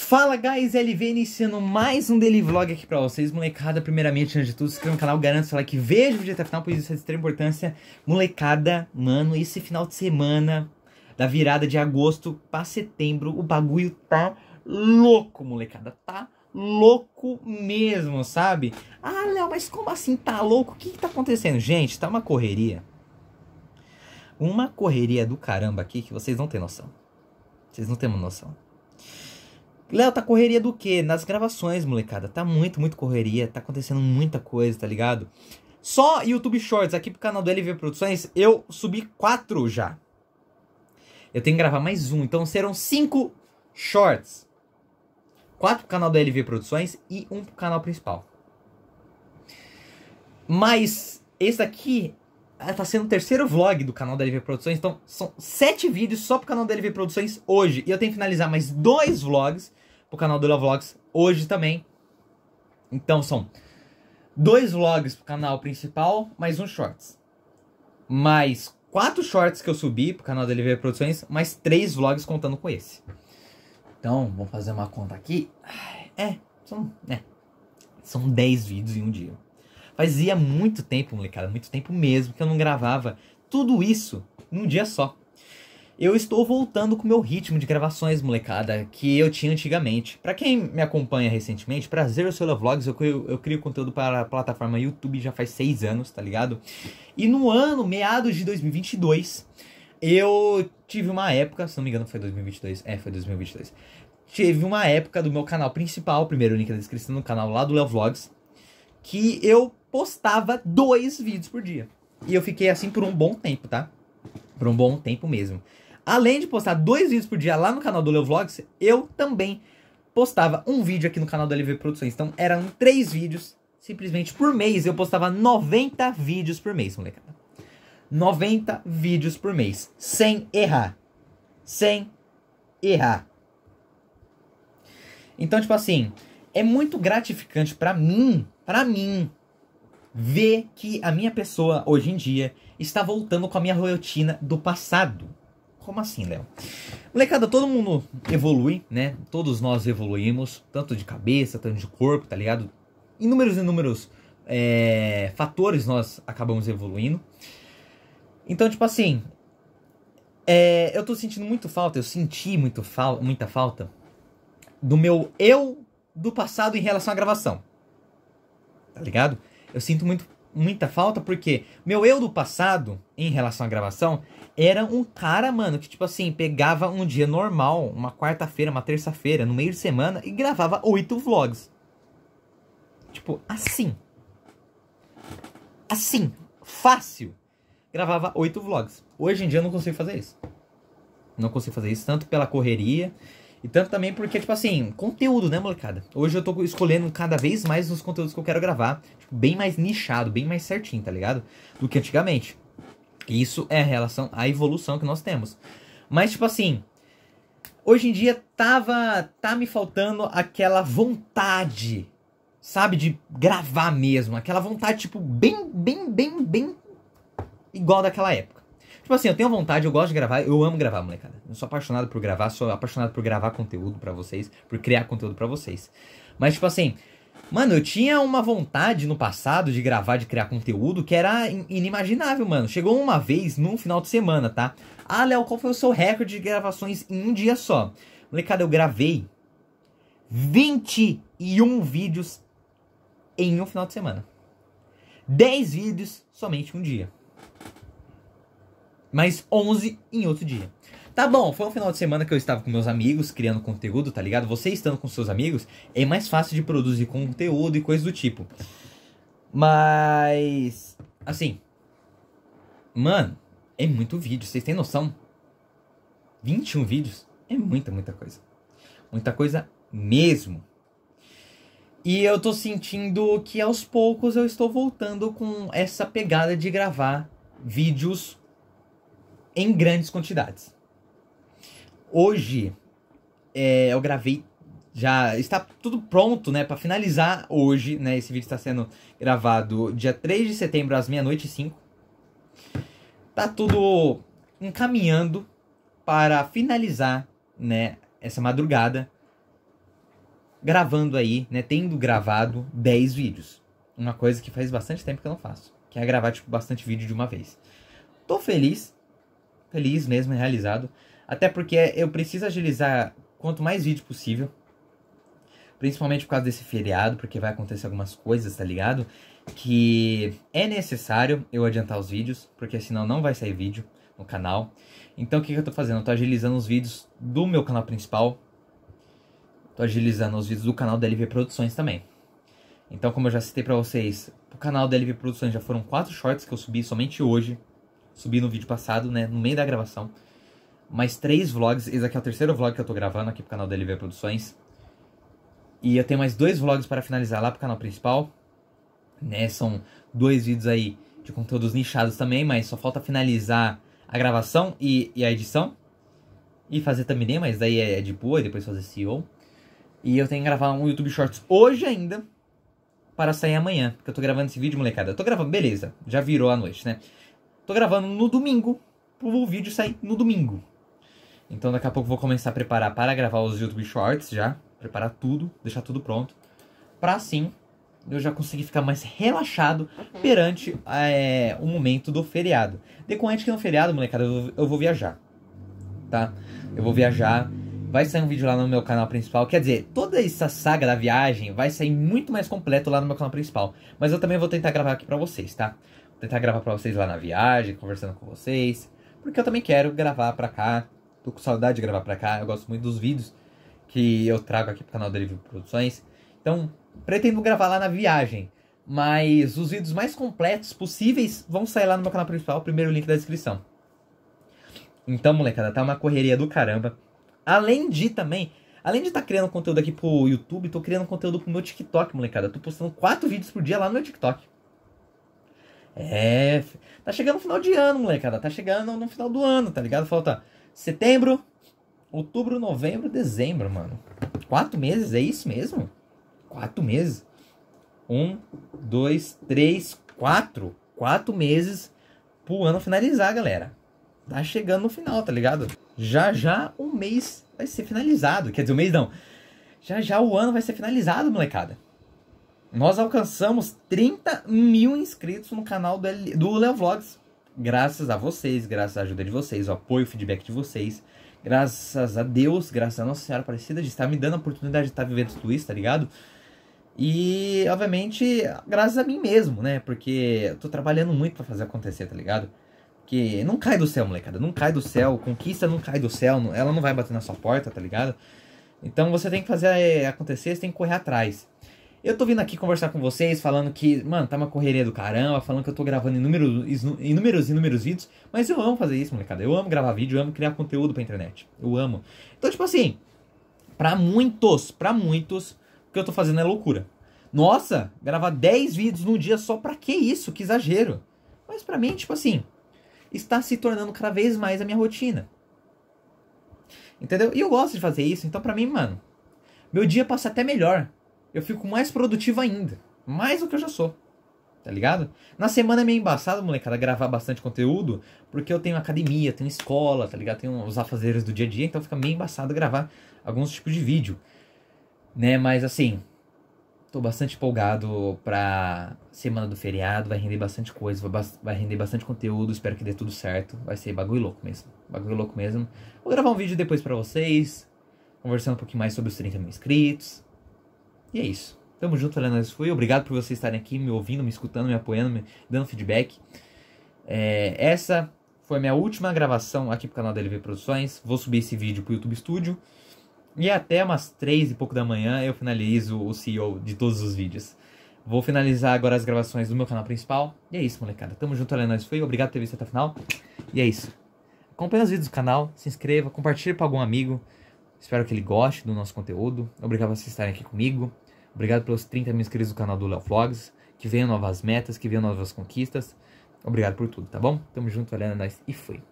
Fala guys, LV iniciando mais um daily vlog aqui pra vocês, molecada, primeiramente, antes de tudo, se inscreva no canal, garanto seu like, veja o vídeo até o final, pois isso é de extrema importância, molecada, mano, esse final de semana, da virada de agosto pra setembro, o bagulho tá louco, molecada, tá louco mesmo, sabe? Ah, Léo, mas como assim tá louco? O que que tá acontecendo? Gente, tá uma correria, uma correria do caramba aqui que vocês não têm noção, vocês não têm noção. Léo, tá correria do quê? Nas gravações, molecada. Tá muito, muito correria. Tá acontecendo muita coisa, tá ligado? Só YouTube Shorts aqui pro canal do LV Produções, eu subi quatro já. Eu tenho que gravar mais um, então serão cinco shorts. Quatro pro canal do LV Produções e um pro canal principal. Mas esse aqui eh, tá sendo o terceiro vlog do canal da LV Produções, então são sete vídeos só pro canal da LV Produções hoje. E eu tenho que finalizar mais dois vlogs pro canal do Love Vlogs hoje também. Então são dois vlogs pro canal principal, mais um shorts. Mais quatro shorts que eu subi pro canal da LV Produções, mais três vlogs contando com esse. Então, vou fazer uma conta aqui. É, são, é, são vídeos em um dia. Fazia muito tempo, molecada, muito tempo mesmo que eu não gravava tudo isso num dia só eu estou voltando com o meu ritmo de gravações, molecada, que eu tinha antigamente. Para quem me acompanha recentemente, prazer, eu sou o Vlogs, eu crio, eu crio conteúdo para a plataforma YouTube já faz seis anos, tá ligado? E no ano, meados de 2022, eu tive uma época, se não me engano foi 2022, é, foi 2022. Tive uma época do meu canal principal, primeiro link na descrição, no canal lá do Léo Vlogs, que eu postava dois vídeos por dia. E eu fiquei assim por um bom tempo, tá? Por um bom tempo mesmo. Além de postar dois vídeos por dia lá no canal do Leo Vlogs, eu também postava um vídeo aqui no canal da LV Produções. Então eram três vídeos, simplesmente por mês. Eu postava 90 vídeos por mês, molecada. 90 vídeos por mês, sem errar. Sem errar. Então, tipo assim, é muito gratificante para mim, para mim, ver que a minha pessoa hoje em dia está voltando com a minha rotina do passado. Como assim, Léo? Molecada, todo mundo evolui, né? Todos nós evoluímos, tanto de cabeça, tanto de corpo, tá ligado? Inúmeros e inúmeros é, fatores nós acabamos evoluindo. Então, tipo assim, é, eu tô sentindo muito falta, eu senti muito fal muita falta do meu eu do passado em relação à gravação. Tá ligado? Eu sinto muito muita falta, porque meu eu do passado, em relação à gravação, era um cara, mano, que, tipo assim, pegava um dia normal, uma quarta-feira, uma terça-feira, no meio de semana, e gravava oito vlogs. Tipo, assim. Assim. Fácil. Gravava oito vlogs. Hoje em dia eu não consigo fazer isso. Não consigo fazer isso, tanto pela correria e tanto também porque, tipo assim, conteúdo, né, molecada? Hoje eu tô escolhendo cada vez mais os conteúdos que eu quero gravar. Tipo, bem mais nichado, bem mais certinho, tá ligado? Do que antigamente. E isso é a relação à evolução que nós temos. Mas, tipo assim, hoje em dia tava, tá me faltando aquela vontade, sabe, de gravar mesmo. Aquela vontade, tipo, bem, bem, bem, bem igual daquela época. Tipo assim, eu tenho vontade, eu gosto de gravar, eu amo gravar, molecada. Eu sou apaixonado por gravar, sou apaixonado por gravar conteúdo para vocês, por criar conteúdo para vocês. Mas, tipo assim, mano, eu tinha uma vontade no passado de gravar, de criar conteúdo que era inimaginável, mano. Chegou uma vez num final de semana, tá? Ah, Léo, qual foi o seu recorde de gravações em um dia só? Molecada, eu gravei 21 vídeos em um final de semana. 10 vídeos somente um dia mais 11 em outro dia. Tá bom, foi um final de semana que eu estava com meus amigos criando conteúdo, tá ligado? Você estando com seus amigos é mais fácil de produzir conteúdo e coisas do tipo. Mas. Assim. Mano, é muito vídeo, vocês têm noção? 21 vídeos é muita, muita coisa. Muita coisa mesmo. E eu tô sentindo que aos poucos eu estou voltando com essa pegada de gravar vídeos em grandes quantidades. Hoje é, eu gravei já está tudo pronto, né, para finalizar hoje, né? Esse vídeo está sendo gravado dia 3 de setembro às meia-noite e 5. Tá tudo encaminhando para finalizar, né, essa madrugada gravando aí, né, tendo gravado 10 vídeos. Uma coisa que faz bastante tempo que eu não faço, que é gravar tipo bastante vídeo de uma vez. Tô feliz, feliz mesmo, realizado. Até porque eu preciso agilizar quanto mais vídeo possível. Principalmente por causa desse feriado, porque vai acontecer algumas coisas, tá ligado? Que é necessário eu adiantar os vídeos, porque senão não vai sair vídeo no canal. Então o que, que eu tô fazendo? Eu tô agilizando os vídeos do meu canal principal. Tô agilizando os vídeos do canal da LV Produções também. Então, como eu já citei pra vocês, o canal da LV Produções já foram quatro shorts que eu subi somente hoje subi no vídeo passado, né? No meio da gravação. Mais três vlogs. Esse aqui é o terceiro vlog que eu tô gravando aqui pro canal da LV Produções. E eu tenho mais dois vlogs para finalizar lá pro canal principal. Né? São dois vídeos aí de conteúdos nichados também, mas só falta finalizar a gravação e, e a edição. E fazer também, mas daí é, é de boa, e depois fazer CEO. E eu tenho que gravar um YouTube Shorts hoje ainda para sair amanhã. Porque eu tô gravando esse vídeo, molecada. Eu tô gravando, beleza. Já virou a noite, né? Tô gravando no domingo, o vídeo sai no domingo. Então daqui a pouco vou começar a preparar para gravar os YouTube Shorts já, preparar tudo, deixar tudo pronto, para assim eu já conseguir ficar mais relaxado uhum. perante é, o momento do feriado. Decorrente que no feriado, molecada, eu, eu vou viajar, tá? Eu vou viajar, vai sair um vídeo lá no meu canal principal, quer dizer, toda essa saga da viagem vai sair muito mais completo lá no meu canal principal, mas eu também vou tentar gravar aqui pra vocês, tá? tentar gravar para vocês lá na viagem, conversando com vocês, porque eu também quero gravar para cá. Tô com saudade de gravar para cá. Eu gosto muito dos vídeos que eu trago aqui pro canal Delivery Produções. Então, pretendo gravar lá na viagem, mas os vídeos mais completos possíveis vão sair lá no meu canal principal, primeiro link da descrição. Então, molecada, tá uma correria do caramba. Além de também, além de estar tá criando conteúdo aqui pro YouTube, tô criando conteúdo pro meu TikTok, molecada. Tô postando quatro vídeos por dia lá no meu TikTok. É. Tá chegando no final de ano, molecada. Tá chegando no final do ano, tá ligado? Falta setembro, outubro, novembro, dezembro, mano. Quatro meses, é isso mesmo? Quatro meses. Um, dois, três, quatro. Quatro meses pro ano finalizar, galera. Tá chegando no final, tá ligado? Já já o mês vai ser finalizado. Quer dizer, o mês não. Já já o ano vai ser finalizado, molecada. Nós alcançamos 30 mil inscritos no canal do, do Léo Vlogs. Graças a vocês, graças à ajuda de vocês, o apoio, o feedback de vocês. Graças a Deus, graças a Nossa Senhora Aparecida de estar me dando a oportunidade de estar vivendo tudo isso, tá ligado? E, obviamente, graças a mim mesmo, né? Porque eu tô trabalhando muito para fazer acontecer, tá ligado? Porque não cai do céu, molecada. Não cai do céu. Conquista não cai do céu. Ela não vai bater na sua porta, tá ligado? Então você tem que fazer eh, acontecer, você tem que correr atrás. Eu tô vindo aqui conversar com vocês, falando que, mano, tá uma correria do caramba, falando que eu tô gravando inúmeros, inúmeros, inúmeros vídeos, mas eu amo fazer isso, molecada. Eu amo gravar vídeo, eu amo criar conteúdo pra internet. Eu amo. Então, tipo assim, pra muitos, pra muitos, o que eu tô fazendo é loucura. Nossa, gravar 10 vídeos num dia só pra que isso? Que exagero. Mas pra mim, tipo assim, está se tornando cada vez mais a minha rotina. Entendeu? E eu gosto de fazer isso, então pra mim, mano, meu dia passa até melhor eu fico mais produtivo ainda. Mais do que eu já sou. Tá ligado? Na semana é meio embaçado, molecada, gravar bastante conteúdo, porque eu tenho academia, tenho escola, tá ligado? Tenho os afazeres do dia a dia, então fica meio embaçado gravar alguns tipos de vídeo. Né? Mas assim, tô bastante empolgado pra semana do feriado, vai render bastante coisa, vai, ba vai, render bastante conteúdo, espero que dê tudo certo, vai ser bagulho louco mesmo, bagulho louco mesmo. Vou gravar um vídeo depois para vocês, conversando um pouquinho mais sobre os 30 mil inscritos, e é isso. Tamo junto, Helena. Fui. Obrigado por vocês estarem aqui, me ouvindo, me escutando, me apoiando, me dando feedback. É, essa foi minha última gravação aqui pro canal da LV Produções. Vou subir esse vídeo pro YouTube Studio. E até umas três e pouco da manhã eu finalizo o CEO de todos os vídeos. Vou finalizar agora as gravações do meu canal principal. E é isso, molecada. Tamo junto, Helena. Foi. Obrigado por ter visto até o final. E é isso. Acompanhe os vídeos do canal, se inscreva, compartilhe para algum amigo. Espero que ele goste do nosso conteúdo. Obrigado por vocês estarem aqui comigo. Obrigado pelos 30 mil inscritos do canal do Léo Vlogs. Que venham novas metas, que venham novas conquistas. Obrigado por tudo, tá bom? Tamo junto, valendo, é nóis e fui.